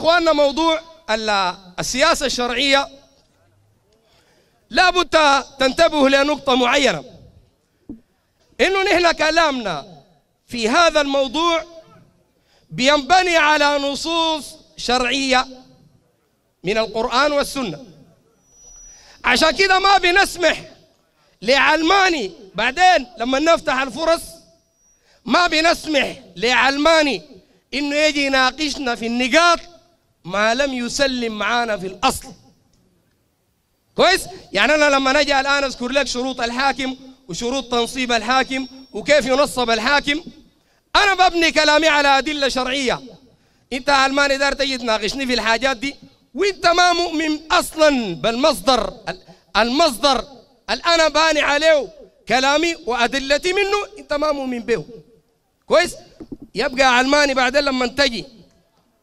اخواننا موضوع السياسه الشرعيه لابد تنتبهوا لنقطه معينه انه نحن كلامنا في هذا الموضوع بينبني على نصوص شرعيه من القران والسنه عشان كده ما بنسمح لعلماني بعدين لما نفتح الفرص ما بنسمح لعلماني انه يجي يناقشنا في النقاط ما لم يسلم معانا في الأصل كويس؟ يعني أنا لما نجي الآن أذكر لك شروط الحاكم وشروط تنصيب الحاكم وكيف ينصب الحاكم أنا ببني كلامي على أدلة شرعية أنت علماني دار تجي تناقشني في الحاجات دي وأنت ما مؤمن أصلا بالمصدر المصدر اللي أنا باني عليه كلامي وأدلتي منه أنت ما مؤمن به كويس؟ يبقى علماني بعدين لما تجي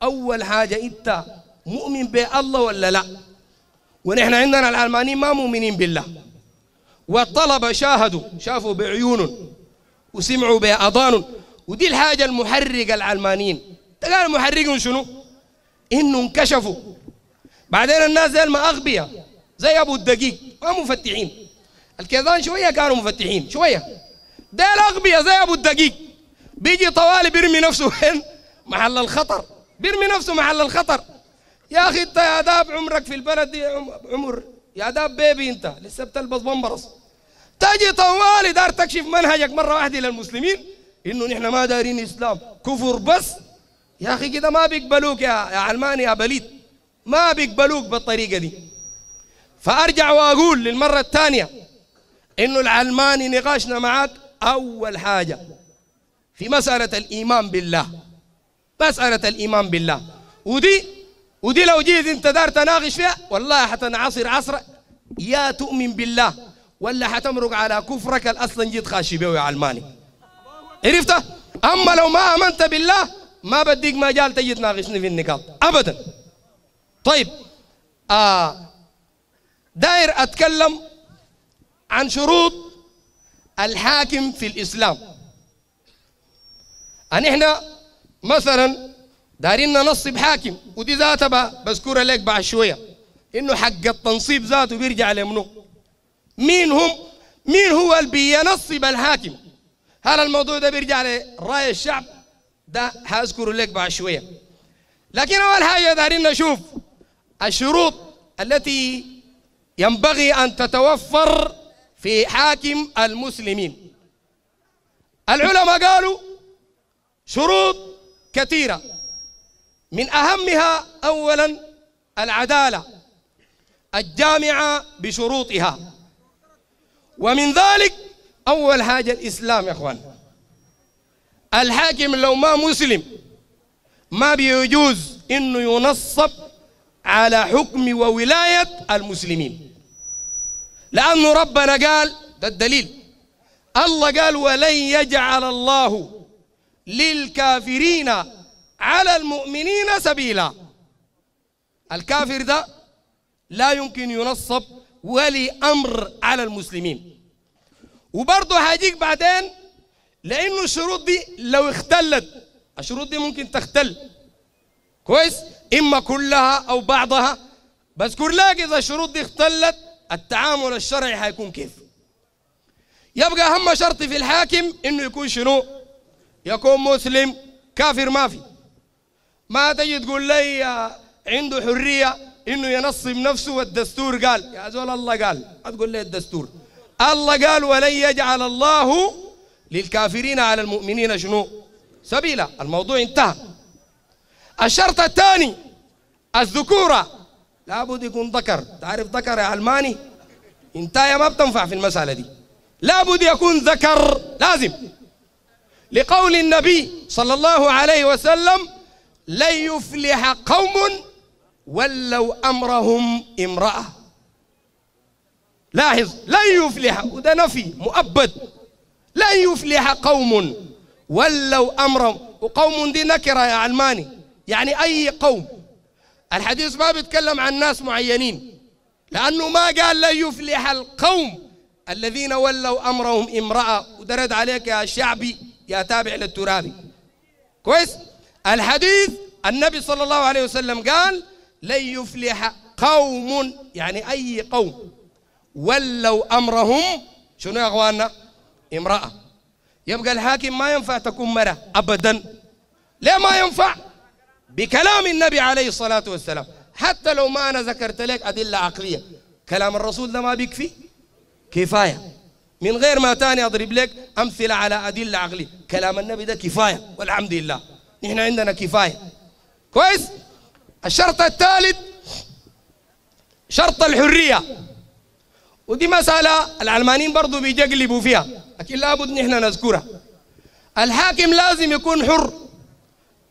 أول حاجة أنت مؤمن بالله ولا لا ونحن عندنا العلمانيين ما مؤمنين بالله والطلبة شاهدوا شافوا بعيونهم وسمعوا بأضانهم ودي الحاجة المحرقة العلمانيين تقال محرقهم شنو؟ إنه انكشفوا بعدين الناس زي ما أغبياء زي أبو الدقيق ما مفتحين الكيزان شوية كانوا مفتحين شوية ده الأغبياء زي أبو الدقيق بيجي طوالي بيرمي نفسه وين؟ محل الخطر بيرمي نفسه محل الخطر يا اخي انت يا داب عمرك في البلد دي عمر يا داب بيبي انت لسه بتلبس بمبرص تجي طوالي دار تكشف منهجك مره واحده للمسلمين انه نحن ما دارين اسلام كفر بس يا اخي كده ما بيقبلوك يا يا علماني يا بليد ما بيقبلوك بالطريقه دي فارجع واقول للمره الثانيه انه العلماني نقاشنا معك اول حاجه في مساله الايمان بالله مسألة الإيمان بالله ودي ودي لو جيت أنت دار تناقش فيها والله حتنعصر عصر يا تؤمن بالله ولا حتمرق على كفرك الأصل جيت خاشي بيه يا علماني عرفته؟ أما لو ما آمنت بالله ما بديك مجال تجي تناقشني في النقاط أبدا طيب آه داير أتكلم عن شروط الحاكم في الإسلام أن إحنا مثلا دارين ننصب حاكم ودي ذاتها بذكرها لك بعد شويه انه حق التنصيب ذاته بيرجع لمنو مين هم مين هو اللي بينصب الحاكم هل الموضوع ده بيرجع لراي الشعب ده هذكره لك بعد شويه لكن اول حاجه دارين نشوف الشروط التي ينبغي ان تتوفر في حاكم المسلمين العلماء قالوا شروط كثيرة من أهمها أولا العدالة الجامعة بشروطها ومن ذلك أول حاجة الإسلام يا أخوان الحاكم لو ما مسلم ما بيجوز إنه ينصب على حكم وولاية المسلمين لأنه ربنا قال ده الدليل الله قال ولن يجعل الله للكافرين على المؤمنين سبيلا الكافر ده لا يمكن ينصب ولي أمر على المسلمين وبرضه هاجيك بعدين لأنه الشروط دي لو اختلت الشروط دي ممكن تختل كويس إما كلها أو بعضها بس لك إذا الشروط دي اختلت التعامل الشرعي هيكون كيف يبقى أهم شرط في الحاكم إنه يكون شنو يكون مسلم كافر ما في ما تجي تقول لي عنده حرية إنه ينصب نفسه والدستور قال يا زول الله قال ما تقول لي الدستور الله قال ولن يجعل الله للكافرين على المؤمنين شنو سبيلا الموضوع انتهى الشرط الثاني الذكورة لابد يكون ذكر تعرف ذكر يا علماني انت يا ما بتنفع في المسألة دي لابد يكون ذكر لازم لقول النبي صلى الله عليه وسلم لن يفلح قوم ولوا امرهم امراه لاحظ لن يفلح وده نفي مؤبد لن يفلح قوم ولوا امرهم وقوم دي نكره يا علماني يعني اي قوم الحديث ما بيتكلم عن ناس معينين لانه ما قال لن يفلح القوم الذين ولوا امرهم امراه ودرد عليك يا شعبي يا تابع للترابي كويس الحديث النبي صلى الله عليه وسلم قال لن يفلح قوم يعني أي قوم ولوا أمرهم شنو يا أخواننا امرأة يبقى الحاكم ما ينفع تكون مرأة أبدا ليه ما ينفع بكلام النبي عليه الصلاة والسلام حتى لو ما أنا ذكرت لك أدلة عقلية كلام الرسول ده ما بيكفي كفاية من غير ما تاني أضرب لك أمثلة على أدلة عقلية كلام النبي ده كفاية والحمد لله نحن عندنا كفاية كويس الشرط الثالث شرط الحرية ودي مسألة العلمانيين برضو بيجقلبوا فيها لكن لابد نحن نذكرها الحاكم لازم يكون حر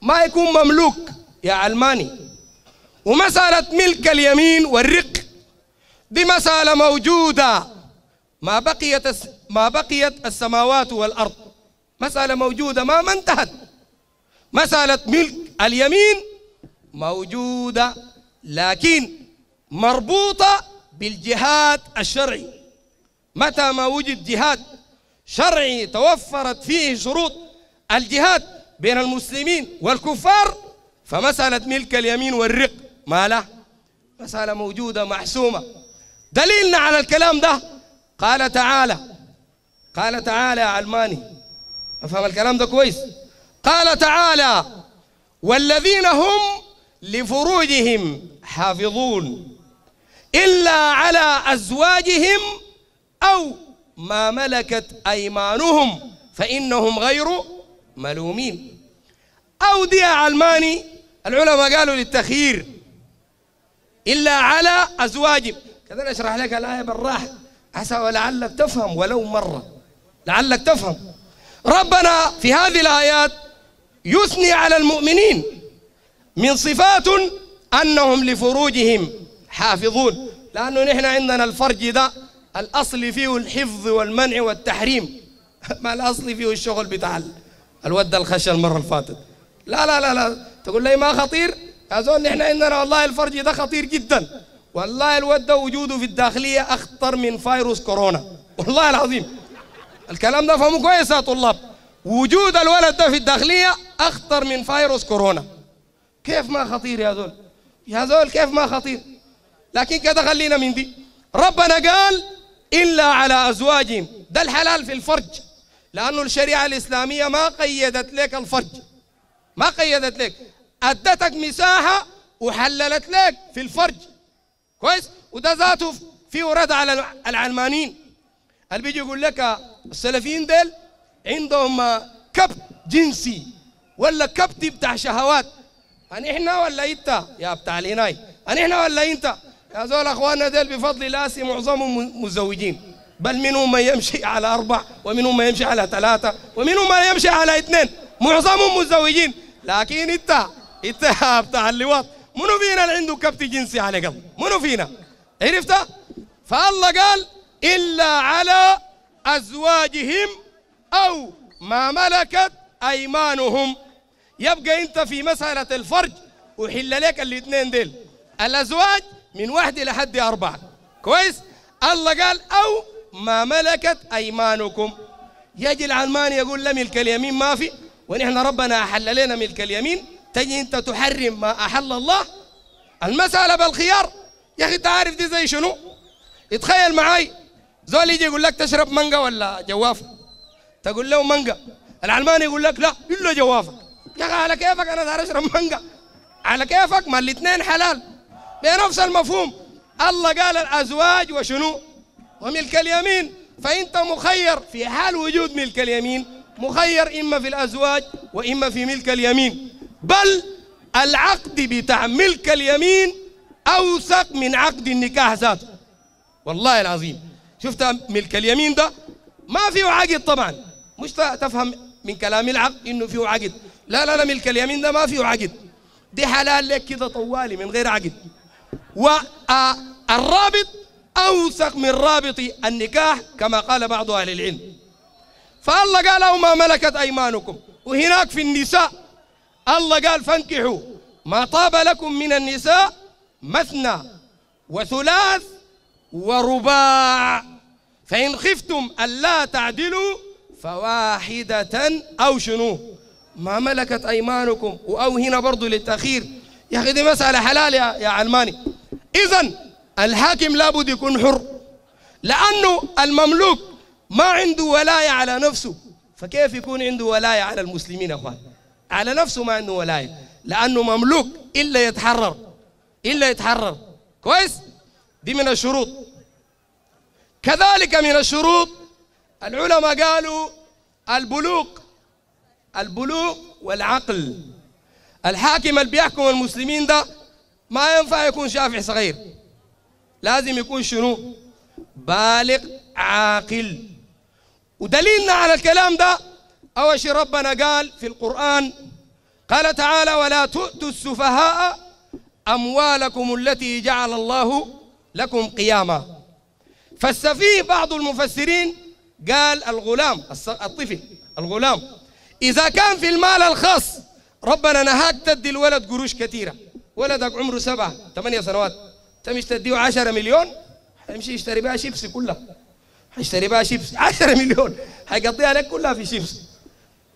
ما يكون مملوك يا علماني ومسألة ملك اليمين والرق دي مسألة موجودة ما بقيت ما بقيت السماوات والأرض مسألة موجودة ما ما انتهت مسألة ملك اليمين موجودة لكن مربوطة بالجهاد الشرعي متى ما وجد جهاد شرعي توفرت فيه شروط الجهاد بين المسلمين والكفار فمسألة ملك اليمين والرق ما له مسألة موجودة محسومة دليلنا على الكلام ده قال تعالى قال تعالى يا علماني افهم الكلام ده كويس قال تعالى والذين هم لفروجهم حافظون الا على ازواجهم او ما ملكت ايمانهم فانهم غير ملومين او دي يا علماني العلماء قالوا للتخيير الا على ازواجهم كذا اشرح لك الايه بالراحه عسى ولعلك تفهم ولو مرة لعلك تفهم ربنا في هذه الآيات يثني على المؤمنين من صفات أنهم لفروجهم حافظون لأنه نحن عندنا الفرج ده الأصل فيه الحفظ والمنع والتحريم ما الأصل فيه الشغل بتاع الود الخشى المرة الفاتت لا لا لا لا تقول لي ما خطير يا زول نحن عندنا والله الفرج ده خطير جدا والله الواد ده وجوده في الداخليه اخطر من فيروس كورونا والله العظيم الكلام ده فهموا كويس يا طلاب وجود الولد ده في الداخليه اخطر من فيروس كورونا كيف ما خطير يا زول يا زول كيف ما خطير لكن كده خلينا من دي ربنا قال الا على ازواجهم ده الحلال في الفرج لانه الشريعه الاسلاميه ما قيدت لك الفرج ما قيدت لك ادتك مساحه وحللت لك في الفرج كويس وده ذاته فيه رد على العلمانيين اللي بيجي يقول لك السلفيين ديل عندهم كبت جنسي ولا كبت بتاع شهوات أن إحنا ولا أنت يا بتاع الإناي أن إحنا ولا أنت يا زول أخواننا ديل بفضل الله معظمهم مزوجين بل منهم من يمشي على أربع ومنهم من يمشي على ثلاثة ومنهم من يمشي على اثنين معظمهم مزوجين لكن أنت أنت بتاع اللواط منو فينا اللي عنده كبت جنسي على قلب منو فينا عرفت فالله قال إلا على أزواجهم أو ما ملكت أيمانهم يبقى أنت في مسألة الفرج وحل لك الاثنين ديل الأزواج من واحد لحد أربعة كويس الله قال أو ما ملكت أيمانكم يجي العلماني يقول لا ملك اليمين ما في ونحن ربنا أحل لنا ملك اليمين تجي أنت تحرم ما أحل الله المسألة بالخيار يا أخي تعرف دي زي شنو اتخيل معاي زول يجي يقول لك تشرب مانجا ولا جوافة تقول له مانجا العلماني يقول لك لا إلا جوافة يا أخي على كيفك أنا دار أشرب مانجا على كيفك ما الاثنين حلال بنفس المفهوم الله قال الأزواج وشنو وملك اليمين فأنت مخير في حال وجود ملك اليمين مخير إما في الأزواج وإما في ملك اليمين بل العقد بتاع ملك اليمين اوثق من عقد النكاح ذاته والله العظيم شفت ملك اليمين ده ما فيه عقد طبعا مش تفهم من كلام العقد انه فيه عقد لا لا لا ملك اليمين ده ما فيه عقد دي حلال لك كده طوالي من غير عقد والرابط اوثق من رابط النكاح كما قال بعض اهل العلم فالله قال او ما ملكت ايمانكم وهناك في النساء الله قال فانكحوا ما طاب لكم من النساء مثنى وثلاث ورباع فإن خفتم ألا تعدلوا فواحدة أو شنو ما ملكت أيمانكم أو هنا برضو للتأخير يا أخي دي مسألة حلال يا, يا علماني إذا الحاكم لابد يكون حر لأنه المملوك ما عنده ولاية على نفسه فكيف يكون عنده ولاية على المسلمين أخوان على نفسه ما عنده ولايه لانه مملوك الا يتحرر الا يتحرر كويس دي من الشروط كذلك من الشروط العلماء قالوا البلوغ البلوغ والعقل الحاكم اللي بيحكم المسلمين ده ما ينفع يكون شافع صغير لازم يكون شنو بالغ عاقل ودليلنا على الكلام ده أول شيء ربنا قال في القرآن قال تعالى ولا تؤتوا السفهاء أموالكم التي جعل الله لكم قياما فالسفيه بعض المفسرين قال الغلام الطفل الغلام إذا كان في المال الخاص ربنا نهاك تدي الولد قروش كثيرة ولدك عمره سبعة ثمانية سنوات تمشي تديه عشرة مليون حيمشي يشتري بها شيبسي كلها حيشتري بها شيبسي عشرة مليون حيقضيها لك كلها في شيبسي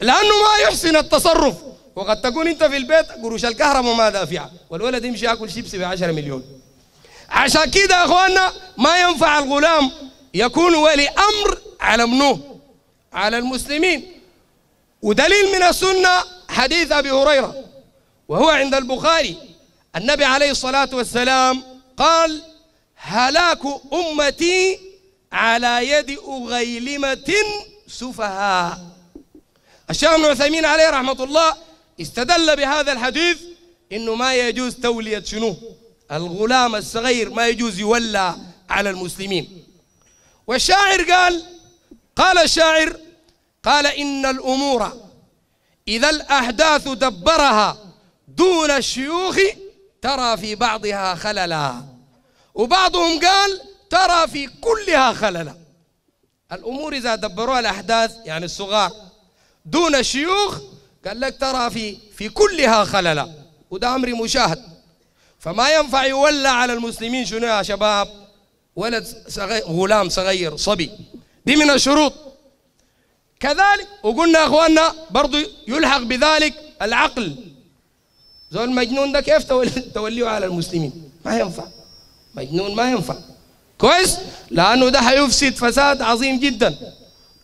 لأنه ما يحسن التصرف وقد تكون أنت في البيت قروش الكهرباء ما دافعة والولد يمشي ياكل شيبسي ب 10 مليون عشان كده يا اخوانا ما ينفع الغلام يكون ولي امر على منه على المسلمين ودليل من السنه حديث ابي هريره وهو عند البخاري النبي عليه الصلاه والسلام قال هلاك امتي على يد اغيلمه سفهاء الشيخ ابن عثيمين عليه رحمة الله استدل بهذا الحديث انه ما يجوز تولية شنو الغلام الصغير ما يجوز يولى على المسلمين والشاعر قال قال الشاعر قال إن الأمور إذا الأحداث دبرها دون الشيوخ ترى في بعضها خللا وبعضهم قال ترى في كلها خللا الأمور إذا دبروها الأحداث يعني الصغار دون الشيوخ قال لك ترى في في كلها خللا وده امر مشاهد فما ينفع يولى على المسلمين شنو يا شباب ولد صغير غلام صغير صبي دي من الشروط كذلك وقلنا يا اخواننا برضو يلحق بذلك العقل زول المجنون ده كيف توليه على المسلمين ما ينفع مجنون ما ينفع كويس لانه ده هيفسد فساد عظيم جدا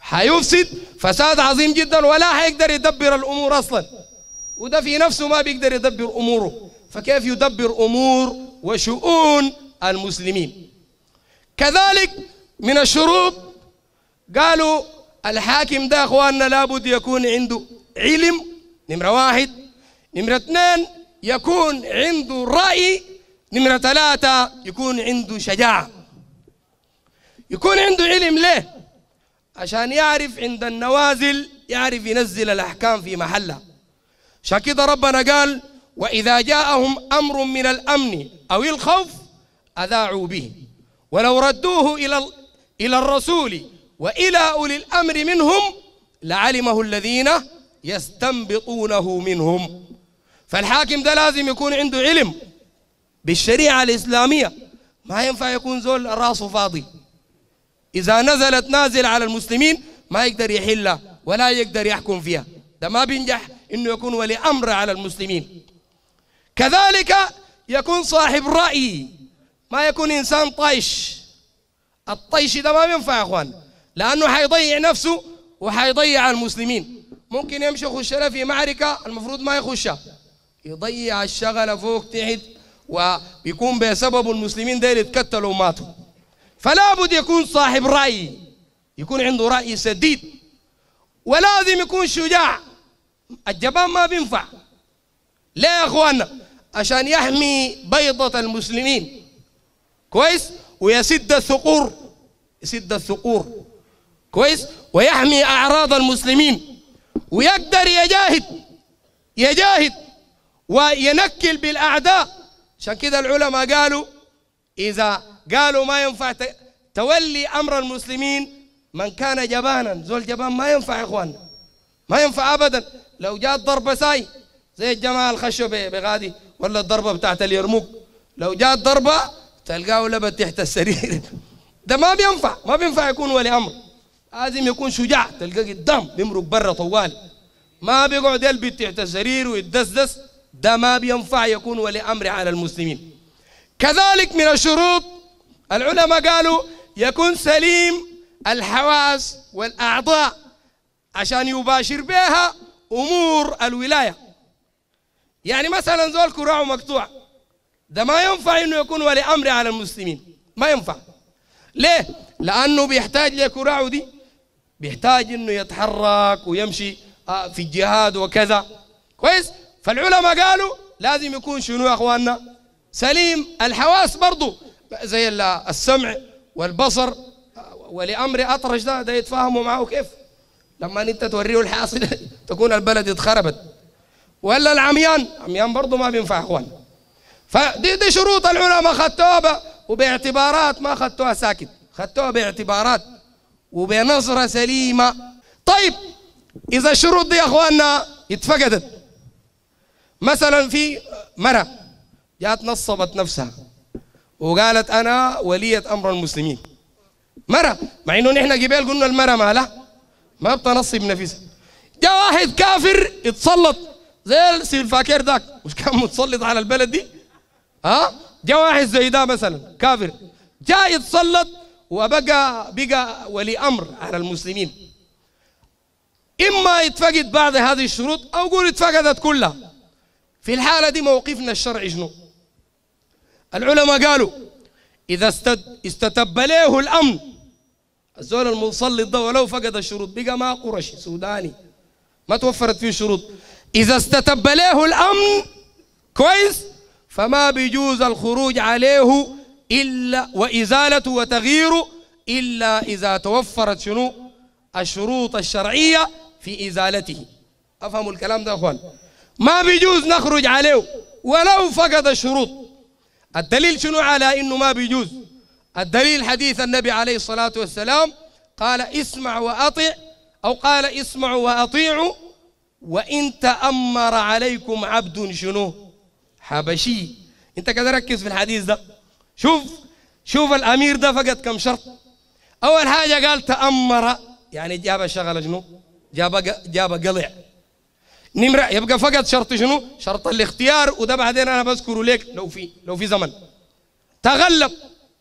هيفسد فساد عظيم جدا ولا حيقدر يدبر الامور اصلا وده في نفسه ما بيقدر يدبر اموره فكيف يدبر امور وشؤون المسلمين كذلك من الشروط قالوا الحاكم ده اخواننا لابد يكون عنده علم نمره واحد نمره اثنين يكون عنده راي نمره ثلاثه يكون عنده شجاعه يكون عنده علم ليه عشان يعرف عند النوازل يعرف ينزل الأحكام في محلها عشان كده ربنا قال وإذا جاءهم أمر من الأمن أو الخوف أذاعوا به ولو ردوه إلى إلى الرسول وإلى أولي الأمر منهم لعلمه الذين يستنبطونه منهم فالحاكم ده لازم يكون عنده علم بالشريعة الإسلامية ما ينفع يكون زول راسه فاضي إذا نزلت نازلة على المسلمين ما يقدر يحلها ولا يقدر يحكم فيها ده ما بينجح إنه يكون ولي أمر على المسلمين كذلك يكون صاحب رأي ما يكون إنسان طيش الطيش ده ما ينفع يا أخوان لأنه حيضيع نفسه وحيضيع المسلمين ممكن يمشي يخشنا في معركة المفروض ما يخشها يضيع الشغلة فوق تحت ويكون بسبب المسلمين ده يتكتلوا وماتوا فلا بد يكون صاحب رأي يكون عنده رأي سديد ولازم يكون شجاع الجبان ما بينفع ليه يا اخوانا عشان يحمي بيضة المسلمين كويس ويسد الثقور يسد الثقور كويس ويحمي أعراض المسلمين ويقدر يجاهد يجاهد وينكل بالأعداء عشان كده العلماء قالوا إذا قالوا ما ينفع تولي أمر المسلمين من كان جبانا زول جبان ما ينفع يا إخواننا ما ينفع أبدا لو جات ضربة ساي زي الجماعة الخشوا بغادي ولا الضربة بتاعت اليرموك لو جات ضربة تلقاه لبت تحت السرير ده ما بينفع ما بينفع يكون ولي أمر لازم يكون شجاع تلقاه قدام بيمرق برا طوال ما بيقعد يلبت تحت السرير ويدسدس ده ما بينفع يكون ولي أمر على المسلمين كذلك من الشروط العلماء قالوا يكون سليم الحواس والأعضاء عشان يباشر بها أمور الولاية يعني مثلا زول كراع مقطوع ده ما ينفع انه يكون ولي امر على المسلمين ما ينفع ليه لانه بيحتاج لكراعه دي بيحتاج انه يتحرك ويمشي آه، في الجهاد وكذا كويس فالعلماء قالوا لازم يكون شنو يا اخواننا سليم الحواس برضو زي السمع والبصر ولأمر أطرش ده ده يتفاهموا معاه كيف لما أنت توريه الحاصل تكون البلد اتخربت ولا العميان عميان برضو ما بينفع أخوان فدي دي شروط العلماء خدتوها وباعتبارات ما خدتوها ساكت خدتوها باعتبارات وبنظرة سليمة طيب إذا الشروط دي يا أخواننا اتفقدت مثلا في مرأة جات نصبت نفسها وقالت انا وليه امر المسلمين مرة مع انه نحن قبيل قلنا المرة مالها ما بتنصب نفسها جاء واحد كافر اتسلط زي السلفاكير ذاك مش كان متسلط على البلد دي ها جاء واحد زي ده مثلا كافر جاء يتسلط وبقى بقى ولي امر على المسلمين اما يتفقد بعض هذه الشروط او قول اتفقدت كلها في الحاله دي موقفنا الشرعي شنو؟ العلماء قالوا إذا استتب له الأمر الزول المصلي ده ولو فقد الشروط بقى ما قرشي سوداني ما توفرت فيه شروط إذا استتب له الأمن كويس فما بيجوز الخروج عليه إلا وإزالته وتغييره إلا إذا توفرت شنو الشروط الشرعية في إزالته أفهموا الكلام ده يا أخوان ما بيجوز نخرج عليه ولو فقد الشروط الدليل شنو على انه ما بيجوز الدليل حديث النبي عليه الصلاه والسلام قال اسمع واطع او قال اسمعوا واطيعوا وان تامر عليكم عبد شنو حبشي انت كده ركز في الحديث ده شوف شوف الامير ده فقد كم شرط اول حاجه قال تامر يعني جاب شغله شنو جاب جاب قلع نمرة يبقى فقط شرط شنو؟ شرط الاختيار وده بعدين أنا بذكره لك لو في لو في زمن تغلب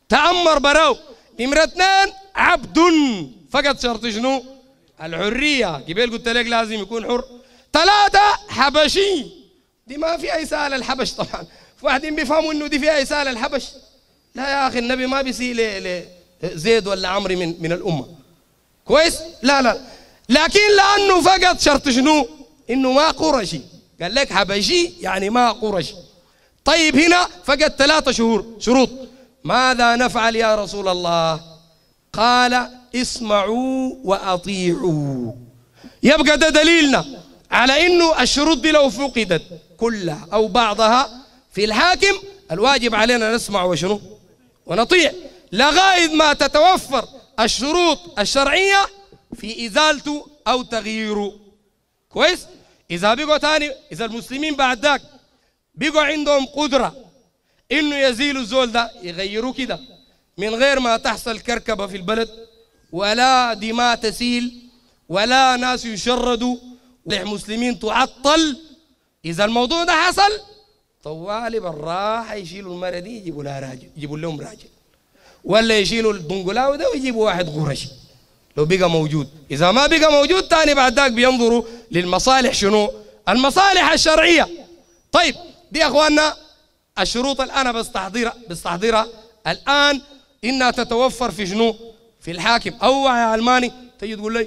تأمر براو نمرة اثنين عبد فقط شرط شنو؟ الحرية قبل قلت لك لازم يكون حر ثلاثة حبشي دي ما في أي سؤال الحبش طبعا في واحدين بيفهموا إنه دي فيها أي سال الحبش لا يا أخي النبي ما بيسيء زيد ولا عمري من من الأمة كويس؟ لا لا لكن لأنه فقط شرط شنو؟ انه ما قرشي قال لك حبشي يعني ما قرشي طيب هنا فقد ثلاثة شهور شروط ماذا نفعل يا رسول الله قال اسمعوا وأطيعوا يبقى ده دليلنا على انه الشروط دي لو فقدت كلها او بعضها في الحاكم الواجب علينا نسمع وشنو ونطيع لغايه ما تتوفر الشروط الشرعيه في ازالته او تغييره كويس اذا بقوا ثاني اذا المسلمين بعد ذاك بقوا عندهم قدره انه يزيلوا الزول ده يغيروه كده من غير ما تحصل كركبه في البلد ولا دماء تسيل ولا ناس يشردوا مسلمين تعطل اذا الموضوع ده حصل طوالي بالراحه يشيلوا المره دي يجيبوا لها راجل يجيبوا لهم راجل ولا يشيلوا الدنقلاوي ده ويجيبوا واحد قرشي لو بقى موجود إذا ما بقى موجود تاني بعد ذاك بينظروا للمصالح شنو المصالح الشرعية طيب دي يا أخواننا الشروط الآن بستحضرها بستحضرها الآن إنها تتوفر في شنو في الحاكم أو يا علماني تجي تقول لي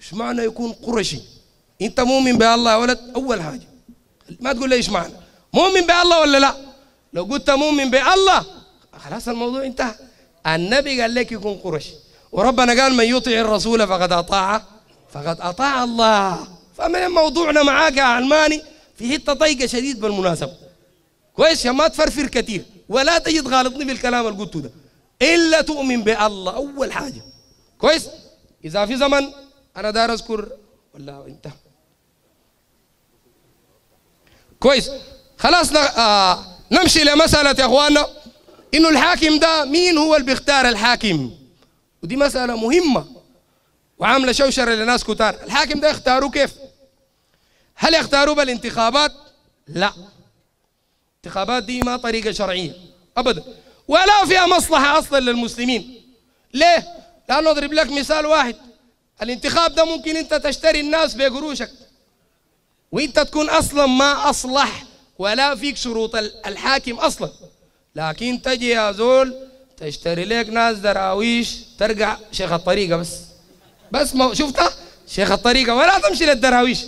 إيش معنى يكون قرشي أنت مؤمن بالله يا ولد أول حاجة ما تقول لي إيش معنى مؤمن بالله ولا لا لو قلت مؤمن بالله خلاص الموضوع انتهى النبي قال لك يكون قرشي وربنا قال من يطيع الرسول فقد أطاع فقد أطاع الله فمن موضوعنا معاك يا علماني في حتة طيقة شديد بالمناسبة كويس يا ما تفرفر كثير ولا تجي تغالطني بالكلام اللي قلته ده إلا تؤمن بالله أول حاجة كويس إذا في زمن أنا دار أذكر ولا أنت كويس خلاص آه نمشي لمسألة يا إخواننا إنه الحاكم ده مين هو اللي بيختار الحاكم ودي مسألة مهمة وعاملة شوشرة لناس كتار الحاكم ده اختاروه كيف؟ هل يختاروه بالانتخابات؟ لا انتخابات دي ما طريقة شرعية أبدا ولا فيها مصلحة أصلا للمسلمين ليه؟ لأنه أضرب لك مثال واحد الانتخاب ده ممكن أنت تشتري الناس بقروشك وأنت تكون أصلا ما أصلح ولا فيك شروط الحاكم أصلا لكن تجي يا زول تشتري لك ناس دراويش ترجع شيخ الطريقه بس بس ما شفتها شيخ الطريقه ولا تمشي للدراويش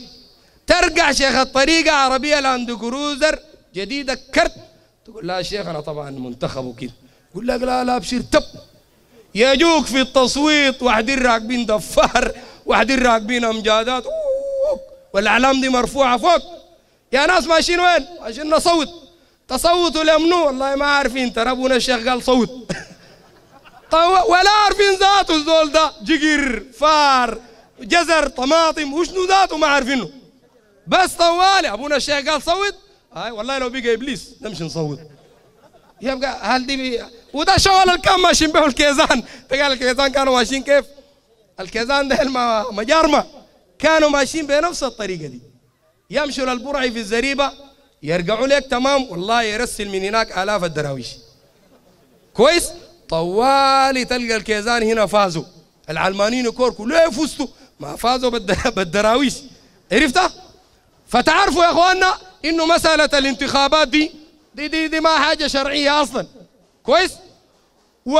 ترجع شيخ الطريقه عربيه لاند كروزر جديده كرت تقول لا شيخ انا طبعا منتخب وكذا يقول لك لا لا ابشر تب يجوك في التصويت واحدين راكبين دفار واحدين راكبين امجادات والاعلام دي مرفوعه فوق يا ناس ماشيين وين؟ ماشيين نصوت تصوتوا لمنو والله ما عارفين ترى ابونا الشيخ قال صوت ولا عارفين ذاته الزول ده جقر فار جزر طماطم وشنو ذاته ما عارفينه بس طوالي ابونا الشيخ قال صوت هاي والله لو بقى ابليس نمشي نصوت يبقى هل دي بي... وده شغل الكام ماشيين به الكيزان تقال الكيزان كانوا ماشيين كيف الكيزان ده المجارمه كانوا ماشيين بنفس الطريقه دي يمشوا للبرعي في الزريبه يرجعوا لك تمام والله يرسل من هناك آلاف الدراويش كويس طوالي تلقى الكيزان هنا فازوا العلمانيين كور كلهم فزتوا ما فازوا بالدراويش عرفتها فتعرفوا يا اخواننا انه مساله الانتخابات دي دي دي, دي ما حاجه شرعيه اصلا كويس و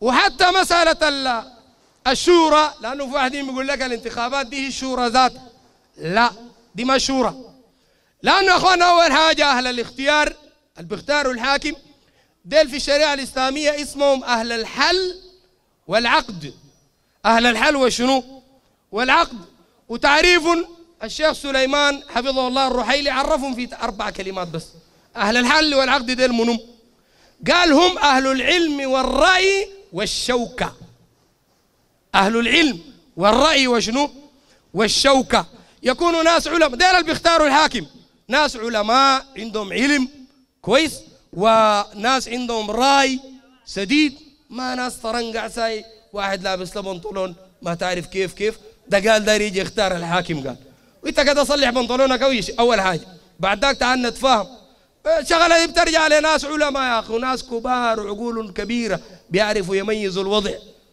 وحتى مساله الشورى لانه في واحدين بيقول لك الانتخابات دي هي الشورى ذات لا دي ما شورى لانه اخوان اول حاجه اهل الاختيار اللي بيختاروا الحاكم ديل في الشريعه الاسلاميه اسمهم اهل الحل والعقد اهل الحل وشنو والعقد وتعريف الشيخ سليمان حفظه الله الرحيلي عرفهم في اربع كلمات بس اهل الحل والعقد ديل منهم قال هم اهل العلم والراي والشوكه اهل العلم والراي وشنو والشوكه يكونوا ناس علماء ديل اللي بيختاروا الحاكم ناس علماء عندهم علم كويس وناس عندهم راي سديد ما ناس طرنقع ساي واحد لابس له بنطلون ما تعرف كيف كيف ده قال ده يجي يختار الحاكم قال وانت كده صلح بنطلونك اول اول حاجه بعد ذاك تعال نتفاهم إيه، شغله دي بترجع لناس علماء يا اخي وناس كبار وعقول كبيره بيعرفوا يميزوا الوضع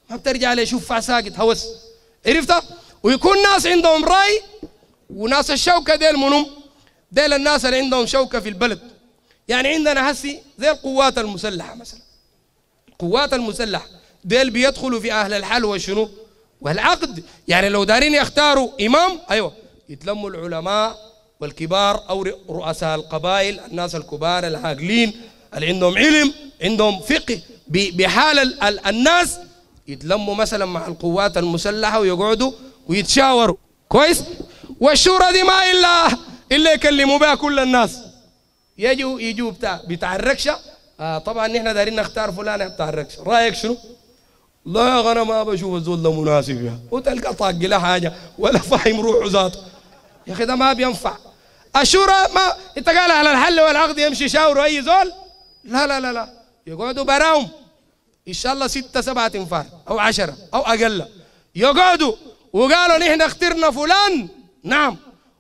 ما بترجع شوف ساكت هوس عرفت ويكون ناس عندهم راي وناس الشوكه ديل منهم ديل الناس اللي عندهم شوكة في البلد يعني عندنا هسي زي القوات المسلحة مثلا القوات المسلحة ديل بيدخلوا في أهل الحل وشنو والعقد يعني لو دارين يختاروا إمام أيوة يتلموا العلماء والكبار أو رؤساء القبائل الناس الكبار العاقلين اللي عندهم علم عندهم فقه بحال الناس يتلموا مثلا مع القوات المسلحة ويقعدوا ويتشاوروا كويس والشورى دي ما إلا الا يكلموا بها كل الناس يجوا يجوا بتاع بتاع الركشه آه طبعا نحن دارين نختار فلان بتاع الركشه رايك شنو؟ لا يا انا ما بشوف الزول ده مناسب يا يعني. وتلقى طاق لا حاجه ولا فاهم روحه ذاته يا اخي ده ما بينفع الشورى ما انت قال على الحل والعقد يمشي شاور اي زول لا لا لا لا يقعدوا براهم ان شاء الله ستة سبعة انفار او عشرة او اقل يقعدوا وقالوا نحن اخترنا فلان نعم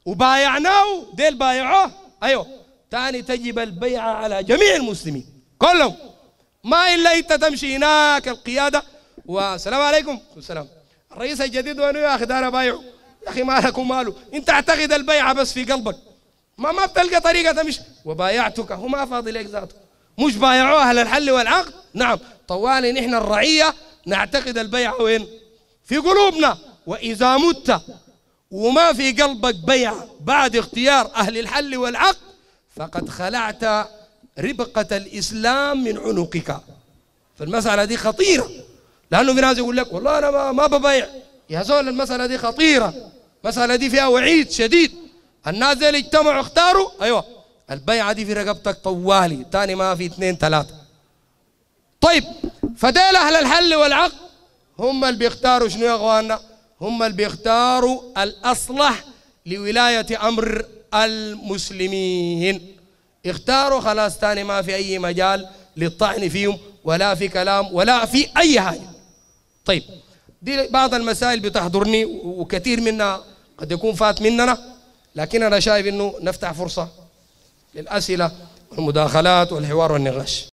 وبايعناه ديل بايعوه ايوه ثاني تجب البيعة على جميع المسلمين كلهم ما إلا أنت تمشي هناك القيادة والسلام عليكم والسلام الرئيس الجديد وانو يا أخي دار بايعه يا أخي مالك وماله أنت اعتقد البيعة بس في قلبك ما ما بتلقى طريقة تمشي وبايعتك هو ما فاضي لك ذاته مش بايعوه أهل الحل والعقد نعم طوالي نحن الرعية نعتقد البيعة وين في قلوبنا وإذا مت وما في قلبك بيع بعد اختيار أهل الحل والعقد فقد خلعت ربقة الإسلام من عنقك فالمسألة دي خطيرة لأنه في ناس يقول لك والله أنا ما, ما ببيع يا زول المسألة دي خطيرة المسألة دي فيها وعيد شديد الناس اللي اجتمعوا اختاروا أيوة البيعة دي في رقبتك طوالي تاني ما في اثنين ثلاثة طيب فديل أهل الحل والعقد هم اللي بيختاروا شنو يا أخواننا هم اللي بيختاروا الأصلح لولاية أمر المسلمين اختاروا خلاص ثاني ما في أي مجال للطعن فيهم ولا في كلام ولا في أي حاجة طيب دي بعض المسائل بتحضرني وكثير منها قد يكون فات مننا لكن أنا شايف أنه نفتح فرصة للأسئلة والمداخلات والحوار والنقاش